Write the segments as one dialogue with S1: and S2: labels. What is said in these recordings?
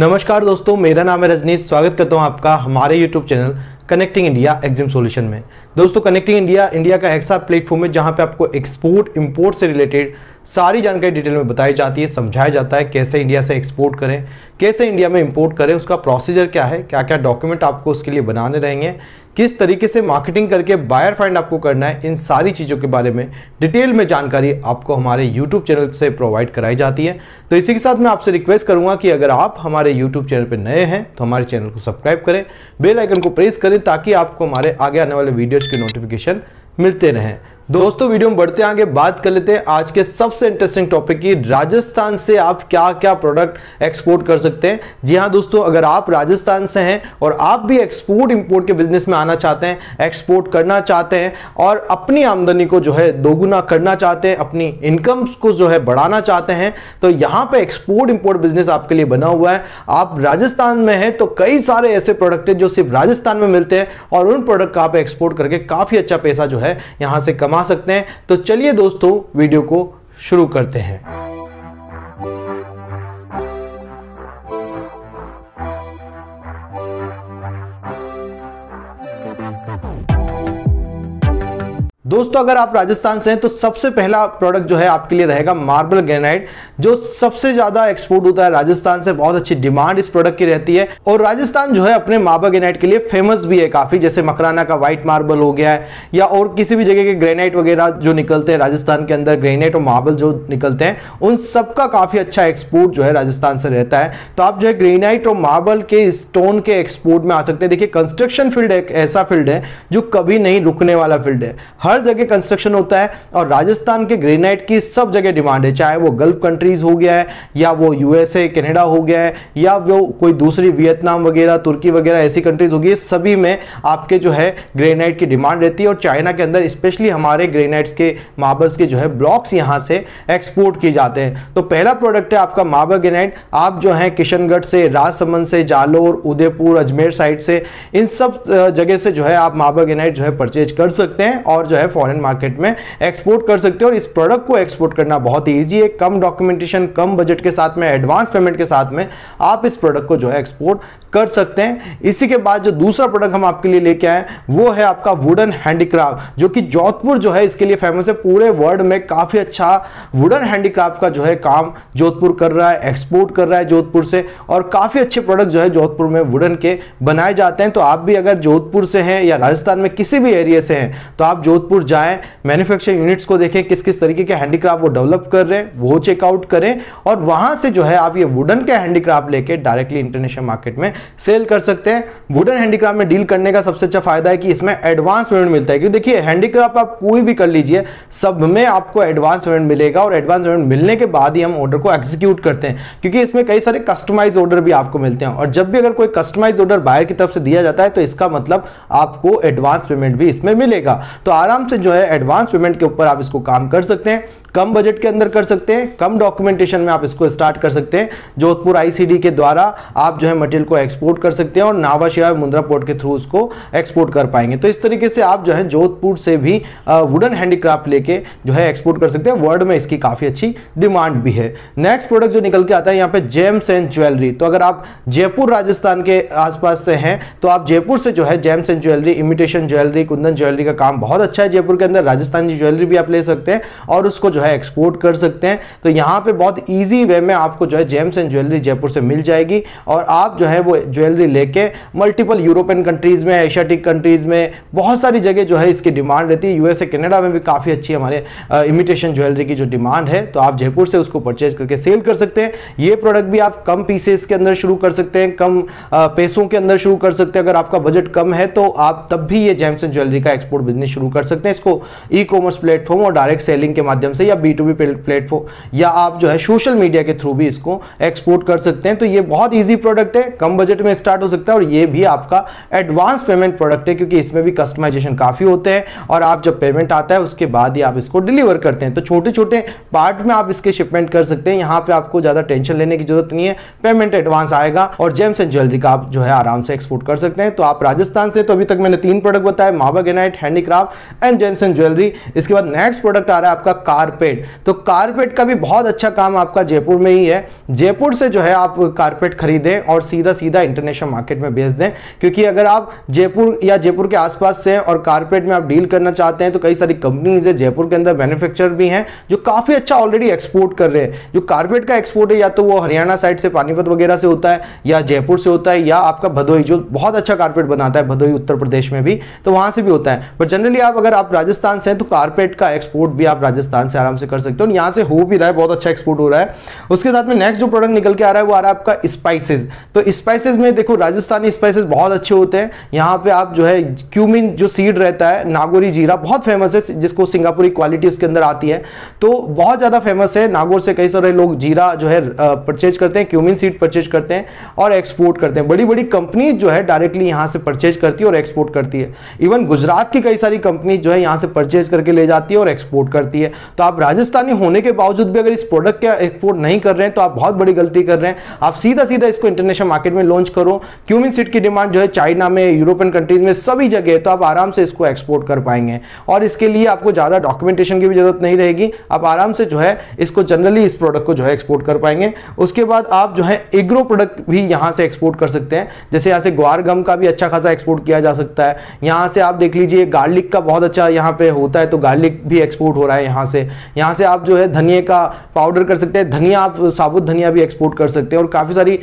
S1: नमस्कार दोस्तों मेरा नाम है रजनीश स्वागत करता हूं आपका हमारे YouTube channel connecting India Exim solution में दोस्तों कनेक्टिंग इंडिया इंडिया का ऐसा प्लेटफॉर्म है जहां पे आपको एक्सपोर्ट इंपोर्ट से रिलेटेड सारी जानकारी डिटेल में बताई जाती है समझाया जाता है कैसे इंडिया से एक्सपोर्ट करें कैसे इंडिया में इंपोर्ट करें उसका प्रोसीजर क्या है क्या क्या डॉक्यूमेंट आपको उसके लिए बनाने रहेंगे किस तरीके से मार्केटिंग करके बायर फाइंड आपको करना है इन सारी चीज़ों के बारे में डिटेल में जानकारी आपको हमारे यूट्यूब चैनल से प्रोवाइड कराई जाती है तो इसी के साथ मैं आपसे रिक्वेस्ट करूंगा कि अगर आप हमारे यूट्यूब चैनल पर नए हैं तो हमारे चैनल को सब्सक्राइब करें बेल आइकन को प्रेस करें ताकि आपको हमारे आगे आने वाले वीडियोज़ के नोटिफिकेशन मिलते रहें दोस्तों वीडियो में बढ़ते आगे बात कर लेते हैं आज के सबसे इंटरेस्टिंग टॉपिक की राजस्थान से आप क्या क्या प्रोडक्ट एक्सपोर्ट कर सकते हैं जी हाँ दोस्तों अगर आप राजस्थान से हैं और आप भी एक्सपोर्ट इंपोर्ट के बिजनेस में आना चाहते हैं एक्सपोर्ट करना चाहते हैं और अपनी आमदनी को जो है दोगुना करना चाहते हैं अपनी इनकम को जो है बढ़ाना चाहते हैं तो यहाँ पर एक्सपोर्ट इम्पोर्ट बिजनेस आपके लिए बना हुआ है आप राजस्थान में हैं तो कई सारे ऐसे प्रोडक्ट हैं जो सिर्फ राजस्थान में मिलते हैं और उन प्रोडक्ट का आप एक्सपोर्ट करके काफ़ी अच्छा पैसा जो है यहाँ से कमा कमा सकते हैं तो चलिए दोस्तों वीडियो को शुरू करते हैं दोस्तों अगर आप राजस्थान से हैं तो सबसे पहला प्रोडक्ट जो है आपके लिए रहेगा मार्बल ग्रेनाइट जो सबसे ज्यादा एक्सपोर्ट होता है राजस्थान से बहुत अच्छी डिमांड इस प्रोडक्ट की रहती है और राजस्थान जो है अपने मार्बल ग्रेनाइट के लिए फेमस भी है काफी जैसे मकराना का व्हाइट मार्बल हो गया है या और किसी भी जगह के ग्रेनाइट वगैरह जो निकलते हैं राजस्थान के अंदर ग्रेनाइट और मार्बल जो निकलते हैं उन सबका काफी अच्छा एक्सपोर्ट जो है राजस्थान से रहता है तो आप जो है ग्रेनाइट और मार्बल के स्टोन के एक्सपोर्ट में आ सकते हैं देखिए कंस्ट्रक्शन फील्ड एक ऐसा फील्ड है जो कभी नहीं रुकने वाला फील्ड है हर हर जगह कंस्ट्रक्शन होता है और राजस्थान के ग्रेनाइट की सब जगह डिमांड है चाहे वो गल्फ कंट्रीज हो गया है या वो यूएसए कनाडा हो गया है या वो कोई दूसरी वियतनाम वगैरह तुर्की वगैरह ऐसी कंट्रीज होगी सभी में आपके जो है ग्रेनाइट की डिमांड रहती है और चाइना के अंदर स्पेशली हमारे ग्रेनाइट्स के मार्बल्स के जो है ब्लॉक्स यहाँ से एक्सपोर्ट किए जाते हैं तो पहला प्रोडक्ट है आपका मार्बल ग्रेनाइट आप जो है किशनगढ़ से राजसमंद से जालोर उदयपुर अजमेर साइड से इन सब जगह से जो है आप मार्बल ग्रेनाइट जो है परचेज कर सकते हैं और जो है है फॉरेन मार्केट में एक्सपोर्ट कर सकते हो और इस प्रोडक्ट को एक्सपोर्ट करना बहुत ही ईजी है कम डॉक्यूमेंटेशन कम बजट के साथ में एडवांस पेमेंट के साथ में आप इस प्रोडक्ट को जो है एक्सपोर्ट कर सकते हैं इसी के बाद जो दूसरा प्रोडक्ट हम आपके लिए लेके आए वो है आपका वुडन हैंडीक्राफ्ट जो कि जोधपुर जो है इसके लिए फेमस है पूरे वर्ल्ड में काफ़ी अच्छा वुडन हैंडीक्राफ्ट का जो है काम जोधपुर कर रहा है एक्सपोर्ट कर रहा है जोधपुर से और काफ़ी अच्छे प्रोडक्ट जो है जोधपुर में वुडन के बनाए जाते हैं तो आप भी अगर जोधपुर से हैं या राजस्थान में किसी भी एरिया से हैं तो आप जोधपुर जरूर जाएं मैन्युफैक्चर यूनिट्स को देखें किस किस तरीके के हैंडीक्राफ्ट वो डेवलप कर रहे हैं वो चेकआउट करें और वहां से जो है आप ये वुडन के हैंडीक्राफ्ट लेके डायरेक्टली इंटरनेशनल मार्केट में सेल कर सकते हैं वुडन हैंडीक्राफ्ट में डील करने का सबसे अच्छा फायदा है कि इसमें एडवांस पेमेंट मिलता है क्योंकि देखिए हैंडीक्राफ्ट आप कोई भी कर लीजिए सब में आपको एडवांस पेमेंट मिलेगा और एडवांस पेमेंट मिलने के बाद ही हम ऑर्डर को एग्जीक्यूट करते हैं क्योंकि इसमें कई सारे कस्टमाइज ऑर्डर भी आपको मिलते हैं और जब भी अगर कोई कस्टमाइज ऑर्डर बायर की तरफ से दिया जाता है तो इसका मतलब आपको एडवांस पेमेंट भी इसमें मिलेगा तो आराम से जो है एडवांस पेमेंट के ऊपर आप इसको काम कर सकते हैं कम बजट के अंदर कर सकते हैं कम डॉक्यूमेंटेशन में आप इसको स्टार्ट कर सकते हैं जोधपुर आईसीडी के द्वारा आप जो है मटेरियल को एक्सपोर्ट कर सकते हैं और शिवा मुंद्रा पोर्ट के थ्रू उसको एक्सपोर्ट कर पाएंगे तो इस तरीके से आप जो है जोधपुर से भी वुडन हैंडीक्राफ्ट लेके जो है एक्सपोर्ट कर सकते हैं वर्ल्ड में इसकी काफ़ी अच्छी डिमांड भी है नेक्स्ट प्रोडक्ट जो निकल के आता है यहाँ पे जेम्स एंड ज्वेलरी तो अगर आप जयपुर राजस्थान के आसपास से हैं तो आप जयपुर से जो है gems and jewellery imitation jewellery kundan jewellery का काम बहुत अच्छा है जयपुर के अंदर राजस्थान ज्वेलरी भी आप ले सकते हैं और उसको जो है एक्सपोर्ट कर सकते हैं तो यहाँ पे बहुत ईजी वे में आपको जो है जेम्स एंड ज्वेलरी जयपुर से मिल जाएगी और आप जो है वो ज्वेलरी लेके मल्टीपल यूरोपियन कंट्रीज़ में एशियाटिक कंट्रीज़ में बहुत सारी जगह जो है इसकी डिमांड रहती है यूएसए कनाडा में भी काफ़ी अच्छी हमारे इमिटेशन ज्वेलरी की जो डिमांड है तो आप जयपुर से उसको परचेज करके सेल कर सकते हैं ये प्रोडक्ट भी आप कम पीसेस के अंदर शुरू कर सकते हैं कम पैसों के अंदर शुरू कर सकते हैं अगर आपका बजट कम है तो आप तब भी ये जेम्स एंड ज्वेलरी का एक्सपोर्ट बिजनेस शुरू कर सकते हैं इसको ई कॉमर्स प्लेटफॉर्म और डायरेक्ट सेलिंग के माध्यम से या बी टू बी प्लेटफॉर्म या आप जो है सोशल मीडिया के थ्रू भी इसको एक्सपोर्ट कर सकते हैं तो ये बहुत ईजी प्रोडक्ट है कम बजट में स्टार्ट हो सकता है और ये भी आपका एडवांस पेमेंट प्रोडक्ट है क्योंकि इसमें भी कस्टमाइजेशन काफ़ी होते हैं और आप जब पेमेंट आता है उसके बाद ही आप इसको डिलीवर करते हैं तो छोटे छोटे पार्ट में आप इसके शिपमेंट कर सकते हैं यहाँ पे आपको ज़्यादा टेंशन लेने की जरूरत नहीं है पेमेंट एडवांस आएगा और जेम्स एंड ज्वेलरी का आप जो है आराम से एक्सपोर्ट कर सकते हैं तो आप राजस्थान से तो अभी तक मैंने तीन प्रोडक्ट बताए महाबा granite handicraft and gems and jewellery इसके बाद नेक्स्ट प्रोडक्ट आ रहा है आपका कार कारपेट तो कारपेट का भी बहुत अच्छा काम आपका जयपुर में ही है जयपुर से जो है आप कारपेट खरीदें और सीधा सीधा इंटरनेशनल मार्केट में भेज दें क्योंकि अगर आप जयपुर या जयपुर के आसपास से और कारपेट में आप डील करना चाहते हैं तो कई सारी कंपनीज है जयपुर के अंदर मैन्युफैक्चर भी हैं जो काफ़ी अच्छा ऑलरेडी एक्सपोर्ट कर रहे हैं जो कारपेट का एक्सपोर्ट है या तो वो हरियाणा साइड से पानीपत वगैरह से होता है या जयपुर से होता है या आपका भदोई जो बहुत अच्छा कारपेट बनाता है भदोई उत्तर प्रदेश में भी तो वहाँ से भी होता है बट जनरली आप अगर आप राजस्थान से हैं तो कारपेट का एक्सपोर्ट भी आप राजस्थान से आराम से कर सकते हो यहाँ से हो भी रहा है बहुत अच्छा एक्सपोर्ट हो रहा है उसके साथ में नेक्स्ट जो प्रोडक्ट निकल के आ रहा है वो आ रहा है आपका स्पाइसेज तो स्पाइसेज में देखो राजस्थानी स्पाइसेज बहुत अच्छे होते हैं यहाँ पे आप जो है क्यूमिन जो सीड रहता है नागोरी जीरा बहुत फेमस है जिसको सिंगापुरी क्वालिटी उसके अंदर आती है तो बहुत ज़्यादा फेमस है नागौर से कई सारे लोग जीरा जो है परचेज करते हैं क्यूमिन सीड परचेज करते हैं और एक्सपोर्ट करते हैं बड़ी बड़ी कंपनी जो है डायरेक्टली यहाँ से परचेज करती है और एक्सपोर्ट करती है इवन गुजरात की कई सारी कंपनी जो है यहाँ से परचेज करके ले जाती है और एक्सपोर्ट करती है तो आप राजस्थानी होने के बावजूद भी अगर इस प्रोडक्ट का एक्सपोर्ट नहीं कर रहे हैं तो आप बहुत बड़ी गलती कर रहे हैं आप सीधा सीधा इसको इंटरनेशनल मार्केट में लॉन्च करो क्यूमिन सीट की डिमांड जो है चाइना में यूरोपियन कंट्रीज में सभी जगह है तो आप आराम से इसको एक्सपोर्ट कर पाएंगे और इसके लिए आपको ज़्यादा डॉक्यूमेंटेशन की भी जरूरत नहीं रहेगी आप आराम से जो है इसको जनरली इस प्रोडक्ट को जो है एक्सपोर्ट कर पाएंगे उसके बाद आप जो है एग्रो प्रोडक्ट भी यहाँ से एक्सपोर्ट कर सकते हैं जैसे यहाँ से ग्वार गम का भी अच्छा खासा एक्सपोर्ट किया जा सकता है यहाँ से आप देख लीजिए गार्लिक का बहुत अच्छा यहाँ पे होता है तो गार्लिक भी एक्सपोर्ट हो रहा है यहाँ से यहाँ से आप जो है धनिया का पाउडर कर सकते हैं धनिया आप साबुत धनिया भी एक्सपोर्ट कर सकते हैं और काफ़ी सारी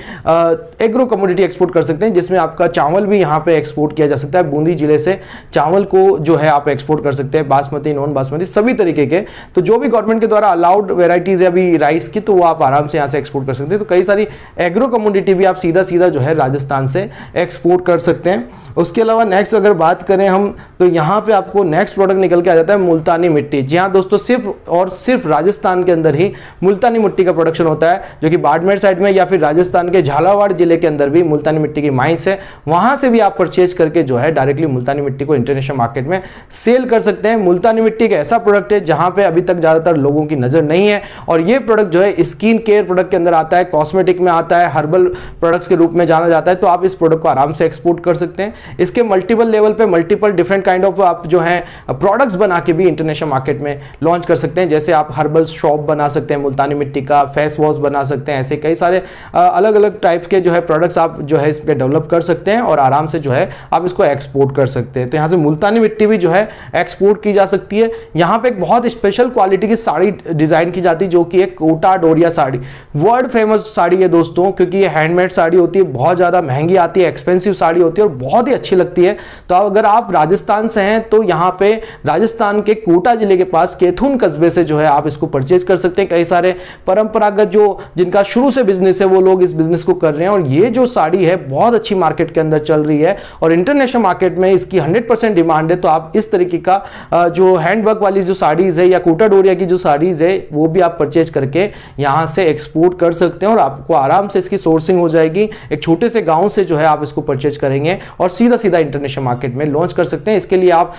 S1: एग्रो कमोडिटी एक्सपोर्ट कर सकते हैं जिसमें आपका चावल भी यहाँ पर एक्सपोर्ट किया जा सकता है बूंदी जिले से चावल को जो है आप एक्सपोर्ट कर सकते हैं बासमती नॉन बासमती सभी तरीके के तो जो भी गवर्नमेंट के द्वारा अलाउड वेराइटीज़ है अभी राइस की तो वो आप आराम से यहाँ से एक्सपोर्ट कर सकते हैं तो कई सारी एग्रो कमोडिटी भी आप सीधा सीधा जो है राजस्थान से एक्सपोर्ट कर सकते हैं उसके अलावा नेक्स्ट अगर बात करें हम तो यहाँ पे आपको नेक्स्ट प्रोडक्ट निकल के आ जाता है मुल्तानी मिट्टी जी हाँ दोस्तों सिर्फ और सिर्फ राजस्थान के अंदर ही मुल्तानी मिट्टी का प्रोडक्शन होता है जो कि बाड़मेर साइड में या फिर राजस्थान के झालावाड़ जिले के अंदर भी मुल्तानी मिट्टी की माइंस है वहां से भी आप परचेज करके जो है डायरेक्टली मुल्तानी मिट्टी को इंटरनेशनल मार्केट में सेल कर सकते हैं मुल्तानी मिट्टी एक ऐसा प्रोडक्ट है जहां पर अभी तक ज़्यादातर लोगों की नज़र नहीं है और यह प्रोडक्ट जो है स्किन केयर प्रोडक्ट के अंदर आता है कॉस्मेटिक में आता है हर्बल प्रोडक्ट्स के रूप में जाना जाता है तो आप इस प्रोडक्ट को आराम से एक्सपोर्ट कर सकते हैं इसके मल्टीपल लेवल पर मल्टीपल डिफरेंट काइंड ऑफ आप जो है प्रोडक्ट्स बना के भी इंटरनेशनल मार्केट में लॉन्च कर सकते हैं सकते हैं जैसे आप हर्बल शॉप बना सकते हैं मुल्तानी मिट्टी का फेस वॉश बना सकते हैं ऐसे कई सारे अलग अलग टाइप के जो है प्रोडक्ट्स आप जो है इस पर डेवलप कर सकते हैं और आराम से जो है आप इसको एक्सपोर्ट कर सकते हैं तो यहाँ से मुल्तानी मिट्टी भी जो है एक्सपोर्ट की जा सकती है यहाँ पर एक बहुत स्पेशल क्वालिटी की साड़ी डिज़ाइन की जाती है जो कि एक कोटा डोरिया साड़ी वर्ल्ड फेमस साड़ी है दोस्तों क्योंकि ये हैंडमेड साड़ी होती है बहुत ज़्यादा महंगी आती है एक्सपेंसिव साड़ी होती है और बहुत ही अच्छी लगती है तो अगर आप राजस्थान से हैं तो यहाँ पे राजस्थान के कोटा जिले के पास केथुन कस्बे में से जो है आप इसको परचेज कर सकते हैं कई सारे परंपरागत जो जिनका शुरू से बिजनेस है वो लोग इस बिजनेस को कर रहे हैं और ये जो साड़ी है बहुत अच्छी मार्केट के अंदर चल रही है और इंटरनेशनल मार्केट में इसकी हंड्रेड डिमांड है तो आप इस तरीके का जो हैंडवर्क वाली जो साड़ीज़ है या कोटा डोरिया की जो साड़ीज़ है वो भी आप परचेज करके यहाँ से एक्सपोर्ट कर सकते हैं और आपको आराम से इसकी सोर्सिंग हो जाएगी एक छोटे से गाँव से जो है आप इसको परचेज करेंगे और सीधा सीधा इंटरनेशनल मार्केट में लॉन्च कर सकते हैं इसके लिए आप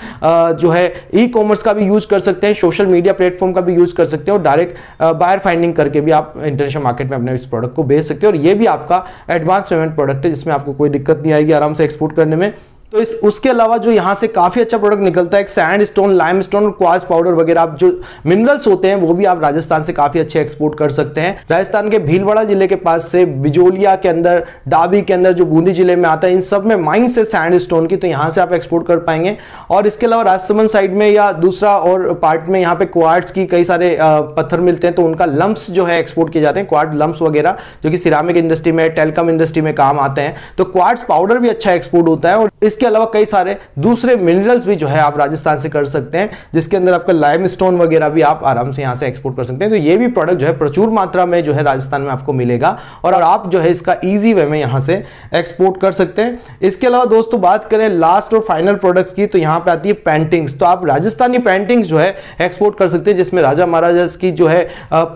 S1: जो है ई कॉमर्स का भी यूज कर सकते हैं सोशल मीडिया प्लेटफॉर्म प्लेटफॉर्म का भी यूज कर सकते हो डायरेक्ट बायर फाइंडिंग करके भी आप इंटरनेशनल मार्केट में अपने इस प्रोडक्ट को बेच सकते हो और ये भी आपका एडवांस पेमेंट प्रोडक्ट है जिसमें आपको कोई दिक्कत नहीं आएगी आराम से एक्सपोर्ट करने में तो इस उसके अलावा जो यहाँ से काफ़ी अच्छा प्रोडक्ट निकलता है सैंड स्टोन लाइम स्टोन और क्वास पाउडर वगैरह आप जो मिनरल्स होते हैं वो भी आप राजस्थान से काफ़ी अच्छे एक्सपोर्ट कर सकते हैं राजस्थान के भीलवाड़ा जिले के पास से बिजोलिया के अंदर डाबी के अंदर जो बूंदी जिले में आता है इन सब में माइन से सैंड स्टोन की तो यहाँ से आप एक्सपोर्ट कर पाएंगे और इसके अलावा राजसमंद साइड में या दूसरा और पार्ट में यहाँ पे क्वार्ट्स की कई सारे पत्थर मिलते हैं तो उनका लम्ब्स जो है एक्सपोर्ट किए जाते हैं क्वार्ट लम्ब्स वगैरह जो कि सिरामिक इंडस्ट्री में टेलकम इंडस्ट्री में काम आते हैं तो क्वार्ट्स पाउडर भी अच्छा एक्सपोर्ट होता है और इस इसके अलावा कई सारे दूसरे मिनरल्स भी जो है आप राजस्थान से कर सकते हैं जिसके अंदर आपका लाइम स्टोन वगैरह भी आप आराम से यहाँ से एक्सपोर्ट कर सकते हैं तो ये भी प्रोडक्ट जो है प्रचुर मात्रा में जो है राजस्थान में आपको मिलेगा और आप जो है इसका ईजी वे में यहाँ से एक्सपोर्ट कर सकते हैं इसके अलावा दोस्तों बात करें लास्ट और फाइनल प्रोडक्ट्स की तो यहाँ पर आती है पेंटिंग्स तो आप राजस्थानी पेंटिंग्स जो है एक्सपोर्ट कर सकते हैं जिसमें राजा महाराजा की जो है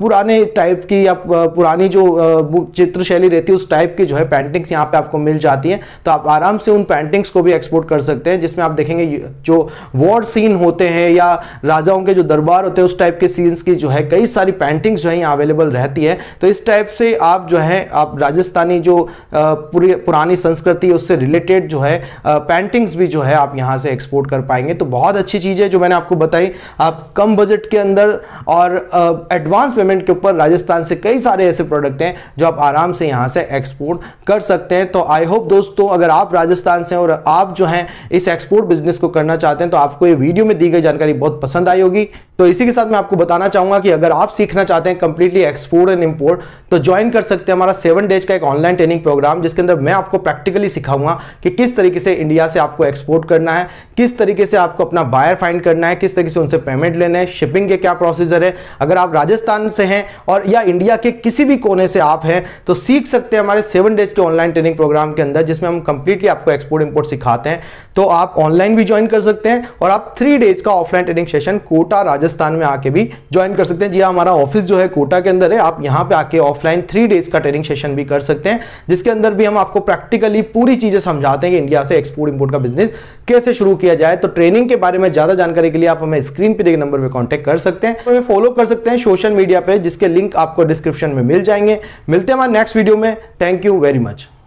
S1: पुराने टाइप की या पुरानी जो चित्रशैली रहती है उस टाइप की जो है पेंटिंग्स यहाँ पे आपको मिल जाती है तो आप आराम से उन पेंटिंग्स को भी भी एक्सपोर्ट कर सकते हैं जिसमें आप देखेंगे जो वॉर सीन होते हैं या राजाओं के जो दरबार होते हैं उस टाइप के सीन्स की जो है कई सारी पेंटिंग्स जो है यहाँ अवेलेबल रहती है तो इस टाइप से आप जो है आप राजस्थानी जो पूरी पुरानी संस्कृति उससे रिलेटेड जो है पेंटिंग्स भी जो है आप यहाँ से एक्सपोर्ट कर पाएंगे तो बहुत अच्छी चीज़ है जो मैंने आपको बताई आप कम बजट के अंदर और एडवांस पेमेंट के ऊपर राजस्थान से कई सारे ऐसे प्रोडक्ट हैं जो आप आराम से यहाँ से एक्सपोर्ट कर सकते हैं तो आई होप दोस्तों अगर आप राजस्थान से और आप आप जो है इस एक्सपोर्ट बिजनेस को करना चाहते हैं तो आपको ये वीडियो में दी गई जानकारी बहुत पसंद आई होगी तो इसी के साथ मैं आपको बताना चाहूंगा कि अगर आप सीखना चाहते हैं कंप्लीटली एक्सपोर्ट एंड इम्पोर्ट तो ज्वाइन कर सकते हैं हमारा सेवन डेज का एक ऑनलाइन ट्रेनिंग प्रोग्राम जिसके अंदर मैं आपको प्रैक्टिकली सिखाऊंगा कि किस तरीके से इंडिया से आपको एक्सपोर्ट करना है किस तरीके से आपको अपना बायर फाइंड करना है किस तरीके से उनसे पेमेंट लेना है शिपिंग के क्या प्रोसीजर है अगर आप राजस्थान से हैं और या इंडिया के किसी भी कोने से आप हैं तो सीख सकते हैं हमारे सेवन डेज के ऑनलाइन ट्रेनिंग प्रोग्राम के अंदर जिसमें हम कंप्लीटली आपको एक्सपोर्ट इम्पोर्ट सिखाते हैं तो आप ऑनलाइन भी ज्वाइन कर सकते हैं और आप थ्री डेज का offline training session Kota Rajasthan Rajasthan में आके भी ज्वाइन कर सकते हैं जी हाँ, हमारा ऑफिस जो है कोटा के अंदर है आप यहाँ पे आके ऑफलाइन थ्री डेज का ट्रेनिंग सेशन भी कर सकते हैं जिसके अंदर भी हम आपको प्रैक्टिकली पूरी चीज़ें समझाते हैं कि इंडिया से एक्सपोर्ट इम्पोर्ट का बिजनेस कैसे शुरू किया जाए तो ट्रेनिंग के बारे में ज़्यादा जानकारी के लिए आप हमें स्क्रीन पर देखे नंबर पर कॉन्टेक्ट कर सकते हैं हमें फॉलो कर सकते हैं सोशल मीडिया पर जिसके लिंक आपको डिस्क्रिप्शन में मिल जाएंगे मिलते हैं हमारे नेक्स्ट वीडियो में थैंक यू वेरी मच